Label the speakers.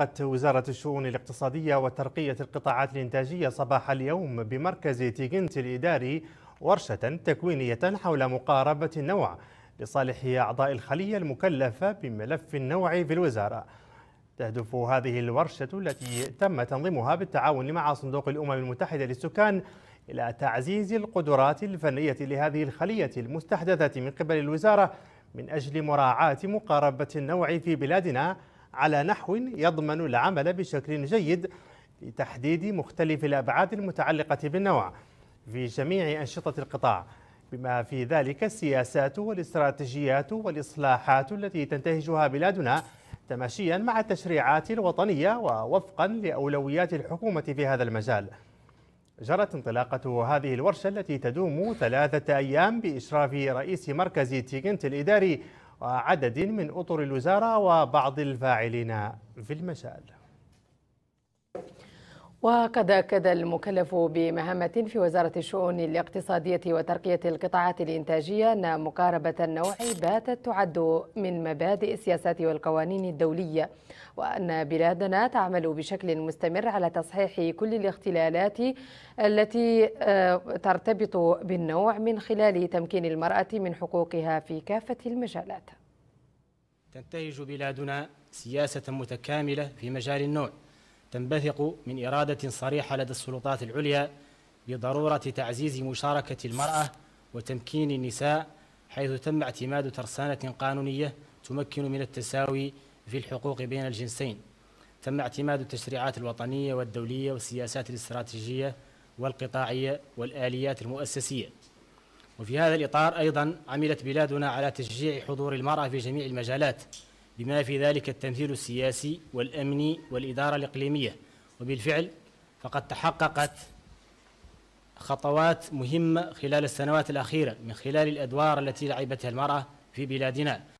Speaker 1: ألقت وزارة الشؤون الاقتصادية وترقية القطاعات الإنتاجية صباح اليوم بمركز تيغنت الإداري ورشة تكوينية حول مقاربة النوع لصالح أعضاء الخلية المكلفة بملف النوع في الوزارة تهدف هذه الورشة التي تم تنظيمها بالتعاون مع صندوق الأمم المتحدة للسكان إلى تعزيز القدرات الفنية لهذه الخلية المستحدثة من قبل الوزارة من أجل مراعاة مقاربة النوع في بلادنا على نحو يضمن العمل بشكل جيد لتحديد مختلف الأبعاد المتعلقة بالنوع في جميع أنشطة القطاع بما في ذلك السياسات والاستراتيجيات والإصلاحات التي تنتهجها بلادنا تماشيا مع التشريعات الوطنية ووفقا لأولويات الحكومة في هذا المجال جرت انطلاقة هذه الورشة التي تدوم ثلاثة أيام بإشراف رئيس مركز تيغنت الإداري وعدد من أطر الوزارة وبعض الفاعلين في المجال
Speaker 2: وقد أكد المكلف بمهمة في وزارة الشؤون الاقتصادية وترقية القطاعات الإنتاجية أن مقاربة النوع باتت تعد من مبادئ السياسات والقوانين الدولية وأن بلادنا تعمل بشكل مستمر على تصحيح كل الاختلالات التي آه، ترتبط بالنوع من خلال تمكين المرأة من حقوقها في كافة المجالات
Speaker 3: تنتهج بلادنا سياسة متكاملة في مجال النوع تنبثق من إرادة صريحة لدى السلطات العليا بضرورة تعزيز مشاركة المرأة وتمكين النساء حيث تم اعتماد ترسانة قانونية تمكن من التساوي في الحقوق بين الجنسين تم اعتماد التشريعات الوطنية والدولية والسياسات الاستراتيجية والقطاعية والآليات المؤسسية وفي هذا الإطار أيضا عملت بلادنا على تشجيع حضور المرأة في جميع المجالات بما في ذلك التمثيل السياسي والأمني والإدارة الإقليمية وبالفعل فقد تحققت خطوات مهمة خلال السنوات الأخيرة من خلال الأدوار التي لعبتها المرأة في بلادنا